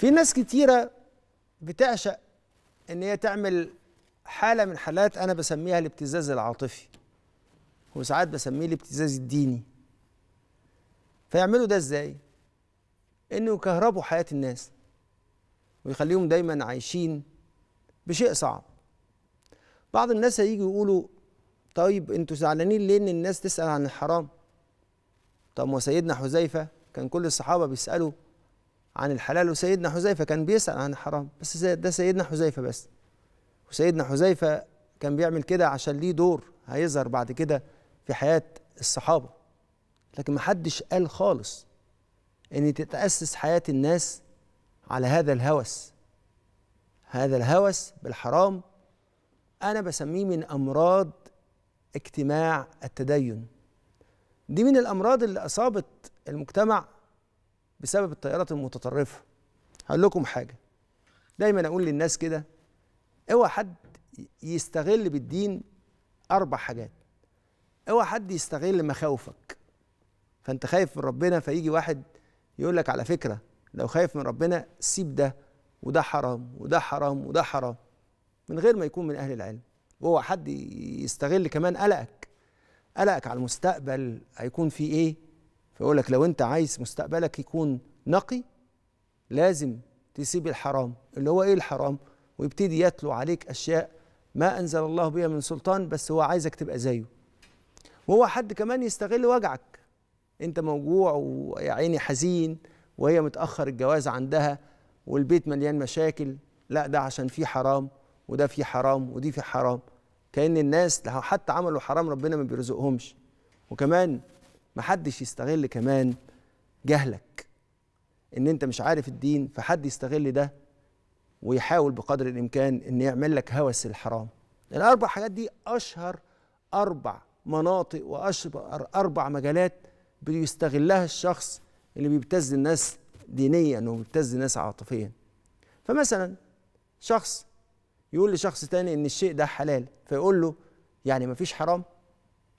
في ناس كتيرة بتعشق إن هي تعمل حالة من حالات أنا بسميها الابتزاز العاطفي وساعات بسميه الابتزاز الديني فيعملوا ده إزاي؟ إنه يكهربوا حياة الناس ويخليهم دايما عايشين بشيء صعب بعض الناس هيجي يقولوا طيب انتوا زعلانين ليه ان الناس تسال عن الحرام طب وسيدنا حذيفه كان كل الصحابه بيسالوا عن الحلال وسيدنا حذيفه كان بيسال عن الحرام بس ده سيدنا حذيفه بس وسيدنا حذيفه كان بيعمل كده عشان ليه دور هيظهر بعد كده في حياه الصحابه لكن محدش قال خالص ان تتاسس حياه الناس على هذا الهوس هذا الهوس بالحرام انا بسميه من امراض اجتماع التدين دي من الامراض اللي اصابت المجتمع بسبب التيارات المتطرفه هقول لكم حاجه دايما اقول للناس كده اوعى حد يستغل بالدين اربع حاجات اوعى حد يستغل مخاوفك فانت خايف من ربنا فيجي واحد يقول لك على فكره لو خايف من ربنا سيب ده وده حرام وده حرام وده حرام من غير ما يكون من اهل العلم واوعى حد يستغل كمان قلقك قلقك على المستقبل هيكون في ايه فيقول لك لو انت عايز مستقبلك يكون نقي لازم تسيب الحرام اللي هو ايه الحرام ويبتدي يتلو عليك اشياء ما انزل الله بها من سلطان بس هو عايزك تبقى زيه وهو حد كمان يستغل وجعك انت موجوع ويا عيني حزين وهي متاخر الجواز عندها والبيت مليان مشاكل لا ده عشان في حرام وده في حرام ودي في حرام كأن الناس لو حتى عملوا حرام ربنا ما بيرزقهمش وكمان محدش يستغل كمان جهلك ان انت مش عارف الدين فحد يستغل ده ويحاول بقدر الامكان ان يعمل لك هوس الحرام الاربع حاجات دي اشهر اربع مناطق واشهر اربع مجالات بيستغلها الشخص اللي بيبتز الناس دينيا وبيبتز الناس عاطفيا فمثلا شخص يقول لشخص تاني ان الشيء ده حلال فيقول له يعني مفيش حرام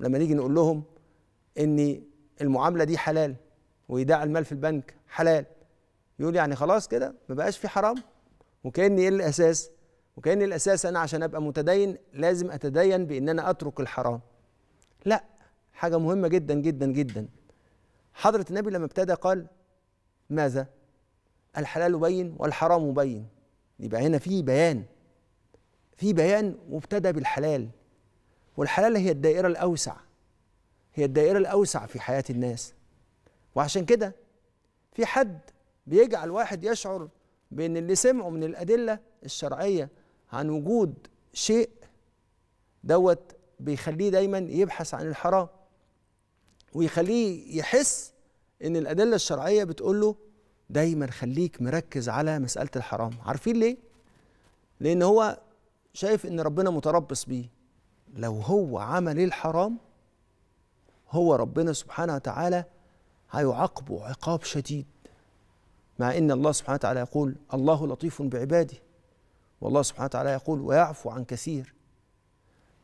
لما نيجي نقول لهم ان المعامله دي حلال وايداع المال في البنك حلال يقول يعني خلاص كده ما بقاش في حرام وكان ايه الاساس وكان الاساس انا عشان ابقى متدين لازم اتدين بان انا اترك الحرام لا حاجه مهمه جدا جدا جدا حضره النبي لما ابتدى قال ماذا الحلال بين والحرام بين يبقى هنا في بيان في بيان وابتدى بالحلال والحلال هي الدائره الاوسع هي الدائرة الأوسع في حياة الناس وعشان كده في حد بيجعل واحد يشعر بأن اللي سمعه من الأدلة الشرعية عن وجود شيء دوت بيخليه دايما يبحث عن الحرام ويخليه يحس ان الادله الشرعيه بتقول له دايما خليك مركز على مساله الحرام عارفين ليه لان هو شايف ان ربنا متربص بيه لو هو عمل الحرام هو ربنا سبحانه وتعالى هيعاقبه عقاب شديد مع ان الله سبحانه وتعالى يقول الله لطيف بعباده والله سبحانه وتعالى يقول ويعفو عن كثير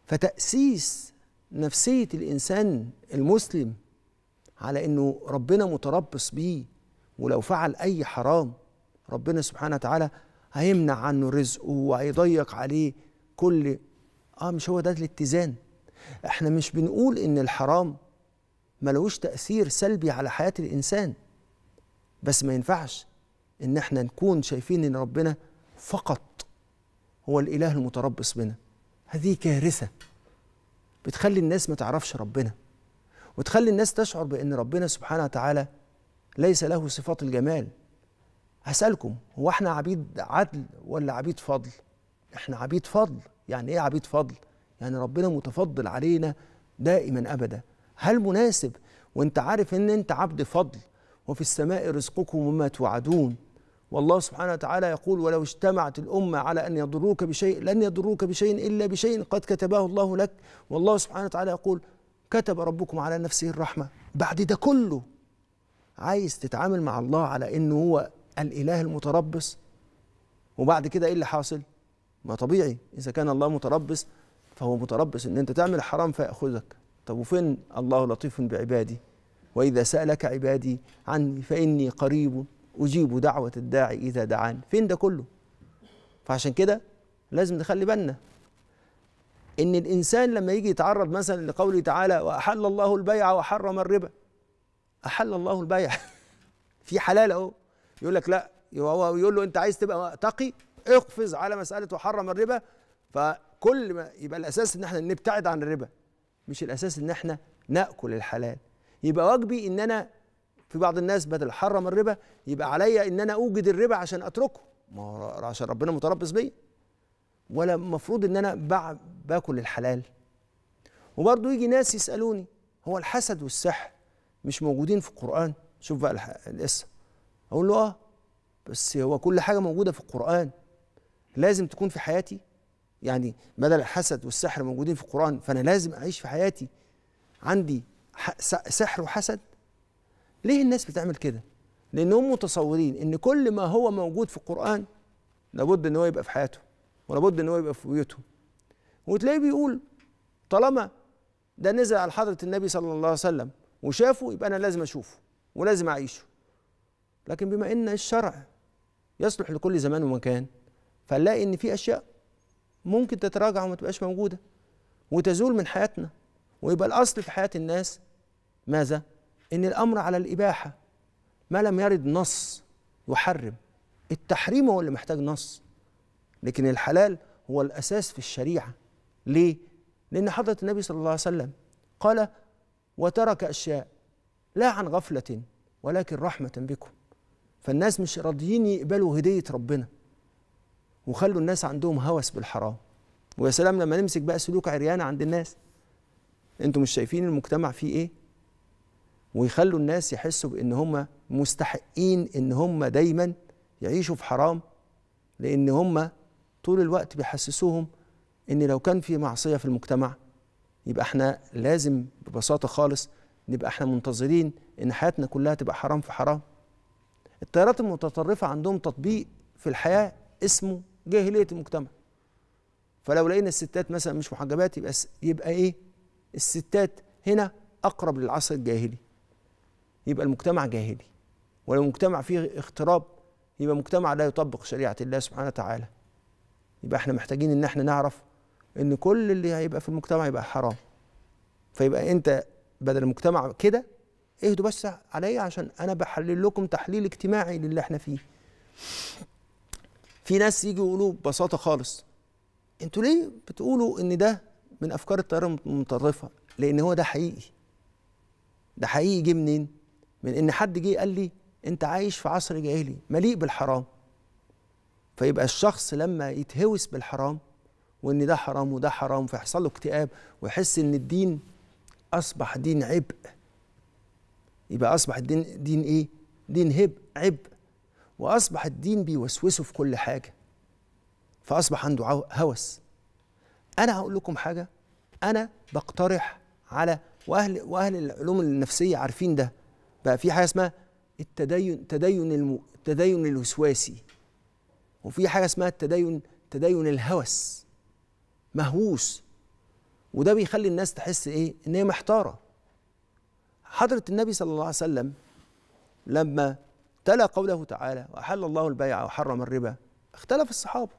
فتاسيس نفسيه الانسان المسلم على انه ربنا متربص بيه ولو فعل اي حرام ربنا سبحانه وتعالى هيمنع عنه رزقه وهيضيق عليه كل اه مش هو ده الاتزان احنا مش بنقول ان الحرام ملوش تأثير سلبي على حياة الإنسان بس ما ينفعش إن احنا نكون شايفين إن ربنا فقط هو الإله المتربص بنا هذه كارثة بتخلي الناس ما تعرفش ربنا وتخلي الناس تشعر بأن ربنا سبحانه وتعالى ليس له صفات الجمال هسألكم هو احنا عبيد عدل ولا عبيد فضل احنا عبيد فضل يعني ايه عبيد فضل يعني ربنا متفضل علينا دائما أبدا هل مناسب وانت عارف ان انت عبد فضل وفي السماء رزقكم وما توعدون والله سبحانه وتعالى يقول ولو اجتمعت الأمة على أن يضروك بشيء لن يضروك بشيء إلا بشيء قد كتبه الله لك والله سبحانه وتعالى يقول كتب ربكم على نفسه الرحمة بعد ده كله عايز تتعامل مع الله على أنه هو الإله المتربص وبعد كده إيه اللي حاصل ما طبيعي إذا كان الله متربص فهو متربص أن أنت تعمل حرام فيأخذك طب وفين الله لطيف بعبادي وإذا سألك عبادي عني فإني قريب أجيب دعوة الداعي إذا دعان فين ده كله فعشان كده لازم نخلي بالنا إن الإنسان لما يجي يتعرض مثلا لقوله تعالى وأحل الله البيع وحرم الربا أحل الله البيع في حلال أهو يقول لك لا هو يقول له أنت عايز تبقى تقي اقفز على مسألة وحرم الربا فكل ما يبقى الأساس إن احنا نبتعد عن الربا مش الاساس ان احنا ناكل الحلال يبقى واجبي ان انا في بعض الناس بدل حرم الربا يبقى عليا ان انا اوجد الربا عشان اتركه ما هو عشان ربنا متربص بيا ولا المفروض ان انا باكل الحلال وبرضه يجي ناس يسالوني هو الحسد والسحر مش موجودين في القران شوف بقى القصه اقول له اه بس هو كل حاجه موجوده في القران لازم تكون في حياتي يعني بدل الحسد والسحر موجودين في القرآن فأنا لازم أعيش في حياتي عندي سحر وحسد ليه الناس بتعمل كده لأنهم متصورين إن كل ما هو موجود في القرآن لابد إن هو يبقى في حياتهم ولابد إن هو يبقى في بيوتهم وتلاقيه بيقول طالما ده نزل على حضرة النبي صلى الله عليه وسلم وشافه يبقى أنا لازم أشوفه ولازم أعيشه لكن بما إن الشرع يصلح لكل زمان ومكان فنلاقي إن في أشياء ممكن تتراجع وما تبقاش موجوده وتزول من حياتنا ويبقى الاصل في حياه الناس ماذا ان الامر على الاباحه ما لم يرد نص يحرم التحريم هو اللي محتاج نص لكن الحلال هو الاساس في الشريعه ليه لان حضره النبي صلى الله عليه وسلم قال وترك اشياء لا عن غفله ولكن رحمه بكم فالناس مش راضيين يقبلوا هديه ربنا وخلوا الناس عندهم هوس بالحرام ويا سلام لما نمسك بقى سلوك عريان عند الناس انتوا مش شايفين المجتمع فيه ايه ويخلوا الناس يحسوا بان هم مستحقين ان هم دايما يعيشوا في حرام لان هم طول الوقت بيحسسوهم ان لو كان في معصيه في المجتمع يبقى احنا لازم ببساطه خالص نبقى احنا منتظرين ان حياتنا كلها تبقى حرام في حرام التيارات المتطرفه عندهم تطبيق في الحياه اسمه جاهليه المجتمع فلو لقينا الستات مثلا مش محجبات يبقى يبقى ايه الستات هنا اقرب للعصر الجاهلي يبقى المجتمع جاهلي ولو مجتمع فيه اختراب يبقى مجتمع لا يطبق شريعه الله سبحانه وتعالى يبقى احنا محتاجين ان احنا نعرف ان كل اللي هيبقى في المجتمع يبقى حرام فيبقى انت بدل المجتمع كده اهدوا بس عليا عشان انا بحلل لكم تحليل اجتماعي للي احنا فيه في ناس يجي يقولوا ببساطه خالص انتوا ليه بتقولوا ان ده من افكار التيار المتطرفه لان هو ده حقيقي ده حقيقي جه منين من ان حد جه قال لي انت عايش في عصر جاهلي مليء بالحرام فيبقى الشخص لما يتهوس بالحرام وان ده حرام وده حرام فيحصل له اكتئاب ويحس ان الدين اصبح دين عبء يبقى اصبح الدين دين ايه دين هب عبء واصبح الدين بيوسوسه في كل حاجه فاصبح عنده هوس انا هقول لكم حاجه انا بقترح على واهل واهل العلوم النفسيه عارفين ده بقى في حاجه اسمها التدين تدين الم... التدين الوسواسي وفي حاجه اسمها التدين تدين الهوس مهووس وده بيخلي الناس تحس ايه ان هي محتاره حضره النبي صلى الله عليه وسلم لما تلا قوله تعالى وأحل الله البيع وحرم الربا اختلف الصحابة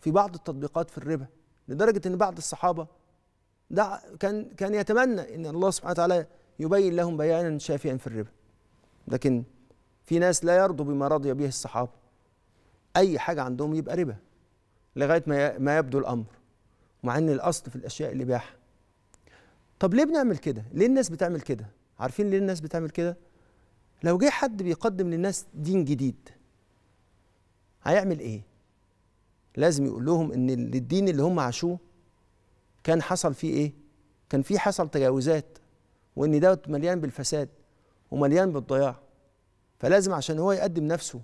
في بعض التطبيقات في الربا لدرجة أن بعض الصحابة دع كان كان يتمنى أن الله سبحانه وتعالى يبين لهم بيانا شافيا في الربا لكن في ناس لا يرضوا بما رضي به الصحابة أي حاجة عندهم يبقى ربا لغاية ما ما يبدو الأمر مع أن الأصل في الأشياء الإباحة طب ليه بنعمل كده؟ ليه الناس بتعمل كده؟ عارفين ليه الناس بتعمل كده؟ لو جه حد بيقدم للناس دين جديد هيعمل ايه لازم يقول لهم ان الدين اللي هم عاشوه كان حصل فيه ايه كان فيه حصل تجاوزات وان دوت مليان بالفساد ومليان بالضياع فلازم عشان هو يقدم نفسه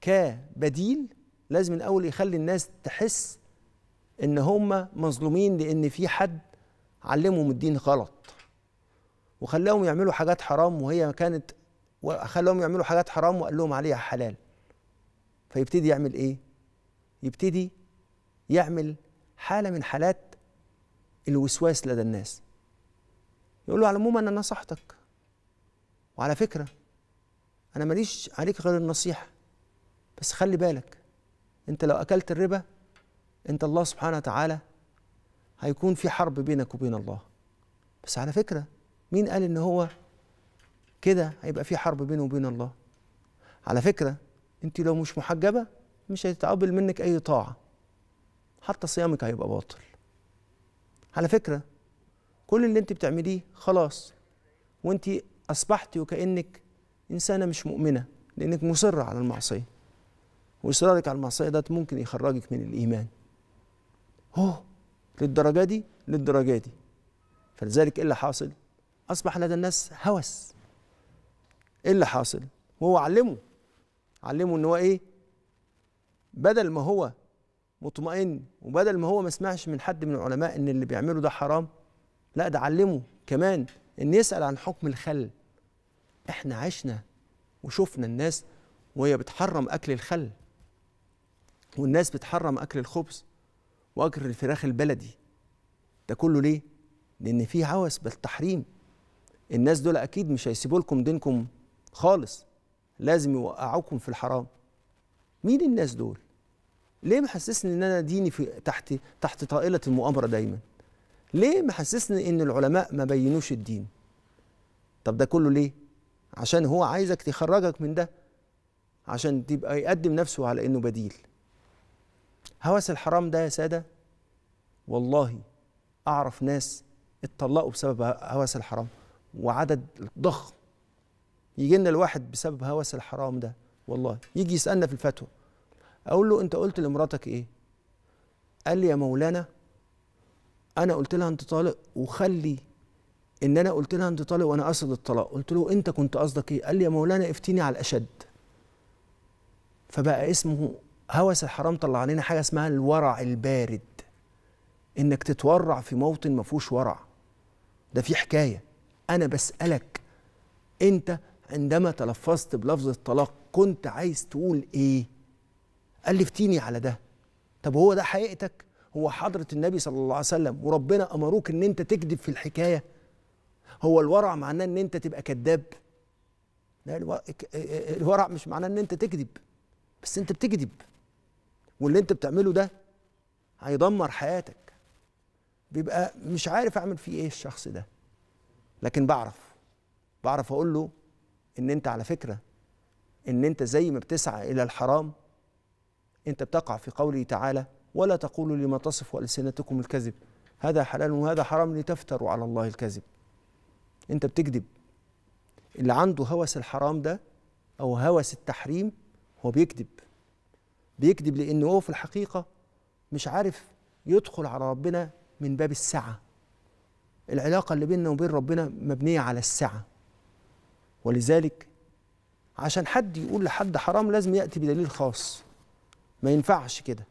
كبديل لازم الاول يخلي الناس تحس ان هم مظلومين لان في حد علمهم الدين غلط وخلاهم يعملوا حاجات حرام وهي كانت وخلاهم يعملوا حاجات حرام وقال لهم عليها حلال فيبتدي يعمل ايه يبتدي يعمل حاله من حالات الوسواس لدى الناس يقول له على العموم انا نصحتك وعلى فكره انا ماليش عليك غير النصيحه بس خلي بالك انت لو اكلت الربا انت الله سبحانه وتعالى هيكون في حرب بينك وبين الله بس على فكره مين قال ان هو كده هيبقى في حرب بينه وبين الله على فكرة انت لو مش محجبة مش هيتقبل منك اي طاعة حتى صيامك هيبقى باطل على فكرة كل اللي انت بتعمليه خلاص وانت اصبحت وكأنك انسانة مش مؤمنة لانك مصرة على المعصية واصرارك على المعصية ده ممكن يخرجك من الايمان هو للدرجة دي للدرجة دي فلذلك ايه اللي حاصل أصبح لدى الناس هوس إيه اللي حاصل؟ هو علمه علمه إن هو إيه؟ بدل ما هو مطمئن وبدل ما هو ما سمعش من حد من العلماء إن اللي بيعمله ده حرام لا ده علمه كمان إن يسأل عن حكم الخل إحنا عشنا وشفنا الناس وهي بتحرم أكل الخل والناس بتحرم أكل الخبز وأكل الفراخ البلدي ده كله ليه؟ لأن في هوس بالتحريم الناس دول اكيد مش هيسيبوا لكم دينكم خالص لازم يوقعوكم في الحرام مين الناس دول ليه محسسني ان انا ديني في تحت تحت طائله المؤامره دايما ليه محسسني ان العلماء ما بينوش الدين طب ده كله ليه عشان هو عايزك تخرجك من ده عشان تبقى يقدم نفسه على انه بديل هوس الحرام ده يا ساده والله اعرف ناس اتطلقوا بسبب هوس الحرام وعدد ضخم يجي لنا الواحد بسبب هوس الحرام ده والله يجي يسالنا في الفتوى اقول له انت قلت لمراتك ايه قال لي يا مولانا انا قلت لها انت طالق وخلي ان انا قلت لها انت طالق وانا قصد الطلاق قلت له انت كنت قصدك ايه قال لي يا مولانا افتيني على الاشد فبقى اسمه هوس الحرام طلع علينا حاجه اسمها الورع البارد انك تتورع في موطن ما فيهوش ورع ده في حكايه انا بسالك انت عندما تلفظت بلفظ الطلاق كنت عايز تقول ايه الفتيني على ده طب هو ده حقيقتك هو حضره النبي صلى الله عليه وسلم وربنا امروك ان انت تكذب في الحكايه هو الورع معناه ان انت تبقى كذاب لا الورع مش معناه ان انت تكذب بس انت بتكذب واللي انت بتعمله ده هيدمر حياتك بيبقى مش عارف اعمل فيه ايه الشخص ده لكن بعرف بعرف اقول له ان انت على فكره ان انت زي ما بتسعى الى الحرام انت بتقع في قوله تعالى ولا تقولوا لما تصف السنتكم الكذب هذا حلال وهذا حرام لتفتروا على الله الكذب انت بتكذب اللي عنده هوس الحرام ده او هوس التحريم هو بيكذب بيكذب لانه هو في الحقيقه مش عارف يدخل على ربنا من باب السعه العلاقة اللي بيننا وبين ربنا مبنية على السعة ولذلك عشان حد يقول لحد حرام لازم يأتي بدليل خاص ما ينفعش كده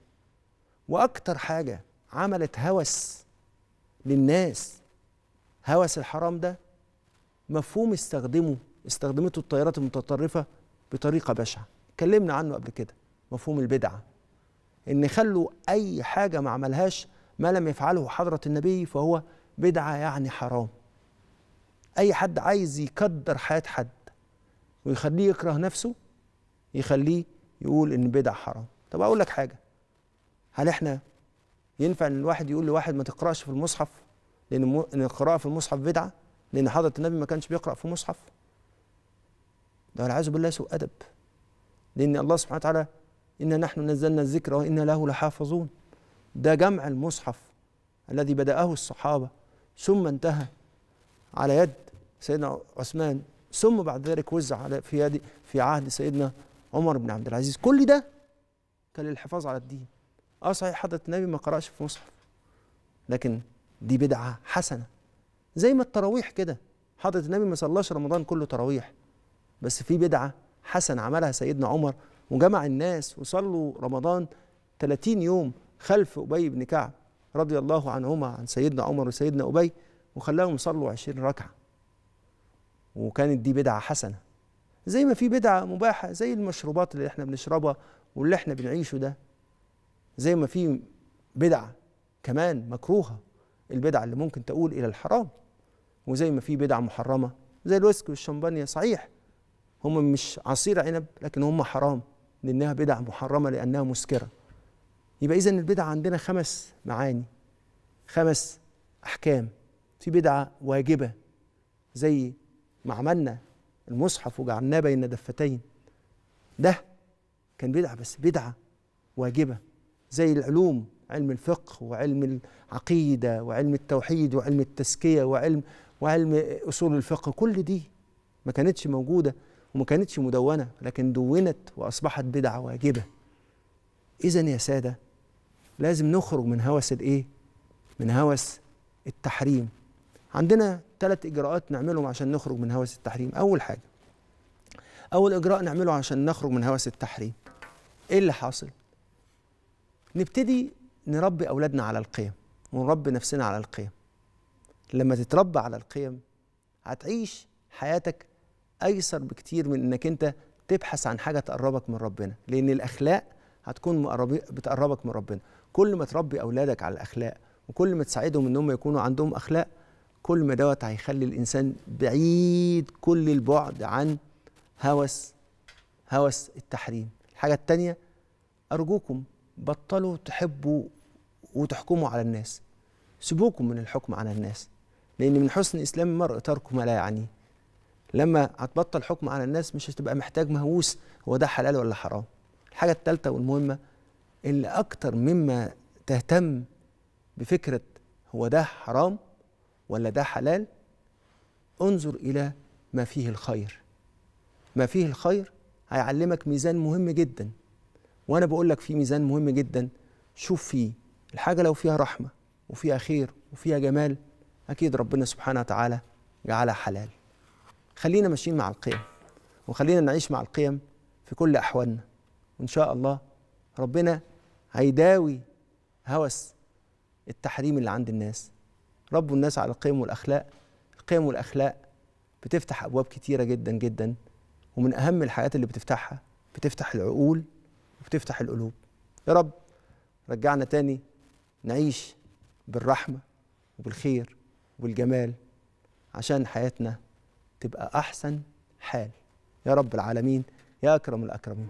وأكتر حاجة عملت هوس للناس هوس الحرام ده مفهوم استخدمه استخدمته الطائرات المتطرفة بطريقة بشعة اتكلمنا عنه قبل كده مفهوم البدعة إن خلوا أي حاجة ما عملهاش ما لم يفعله حضرة النبي فهو بدعة يعني حرام أي حد عايز يقدر حياة حد ويخليه يكره نفسه يخليه يقول إن بدعة حرام طب أقول لك حاجة هل إحنا ينفع إن الواحد يقول لواحد ما تقرأش في المصحف لأن القراءة في المصحف بدعة لأن حضرة النبي ما كانش بيقرأ في مصحف ده والعياذ بالله سوء أدب لأن الله سبحانه وتعالى إنا نحن نزلنا الذكر وإنا له لحافظون ده جمع المصحف الذي بدأه الصحابة ثم انتهى على يد سيدنا عثمان ثم بعد ذلك وزع على في يد في عهد سيدنا عمر بن عبد العزيز كل ده كان للحفاظ على الدين اه صحيح حضره النبي ما قراش في مصحف لكن دي بدعه حسنه زي ما التراويح كده حضره النبي ما صلاش رمضان كله تراويح بس في بدعه حسن عملها سيدنا عمر وجمع الناس وصلوا رمضان 30 يوم خلف ابي بن كعب رضي الله عنهما عن سيدنا عمر وسيدنا أبي وخلاهم يصلوا عشرين ركعة وكانت دي بدعة حسنة زي ما في بدعة مباحة زي المشروبات اللي احنا بنشربها واللي احنا بنعيشه ده زي ما في بدعة كمان مكروهة البدعة اللي ممكن تقول إلى الحرام وزي ما في بدعة محرمة زي الويسكي والشمبانيا صحيح هم مش عصير عنب لكن هم حرام لأنها بدعة محرمة لأنها مسكرة يبقى إذا البدعة عندنا خمس معاني خمس أحكام في بدعة واجبة زي ما عملنا المصحف وجعلناه بين دفتين ده كان بدعة بس بدعة واجبة زي العلوم علم الفقه وعلم العقيدة وعلم التوحيد وعلم التزكية وعلم وعلم أصول الفقه كل دي ما كانتش موجودة وما كانتش مدونة لكن دونت وأصبحت بدعة واجبة إذا يا سادة لازم نخرج من هوس الايه من هوس التحريم عندنا ثلاث اجراءات نعملهم عشان نخرج من هوس التحريم اول حاجه اول اجراء نعمله عشان نخرج من هوس التحريم ايه اللي حاصل نبتدي نربي اولادنا على القيم ونربي نفسنا على القيم لما تتربى على القيم هتعيش حياتك ايسر بكتير من انك انت تبحث عن حاجه تقربك من ربنا لان الاخلاق هتكون بتقربك من ربنا كل ما تربي اولادك على الاخلاق وكل ما تساعدهم ان هم يكونوا عندهم اخلاق كل ما دوت هيخلي الانسان بعيد كل البعد عن هوس هوس التحريم الحاجه الثانيه ارجوكم بطلوا تحبوا وتحكموا على الناس سيبوكم من الحكم على الناس لان من حسن اسلام المرء ترك ما لا يعنيه لما هتبطل حكم على الناس مش هتبقى محتاج مهووس هو ده حلال ولا حرام الحاجه الثالثه والمهمه اللي أكتر مما تهتم بفكرة هو ده حرام ولا ده حلال انظر إلى ما فيه الخير ما فيه الخير هيعلمك ميزان مهم جدا وأنا بقول لك في ميزان مهم جدا شوف فيه الحاجة لو فيها رحمة وفيها خير وفيها جمال أكيد ربنا سبحانه وتعالى جعلها حلال خلينا ماشيين مع القيم وخلينا نعيش مع القيم في كل أحوالنا وإن شاء الله ربنا هيداوي هوس التحريم اللي عند الناس ربوا الناس على القيم والاخلاق القيم والاخلاق بتفتح ابواب كتيره جدا جدا ومن اهم الحاجات اللي بتفتحها بتفتح العقول وبتفتح القلوب يا رب رجعنا تاني نعيش بالرحمه وبالخير وبالجمال عشان حياتنا تبقى احسن حال يا رب العالمين يا اكرم الاكرمين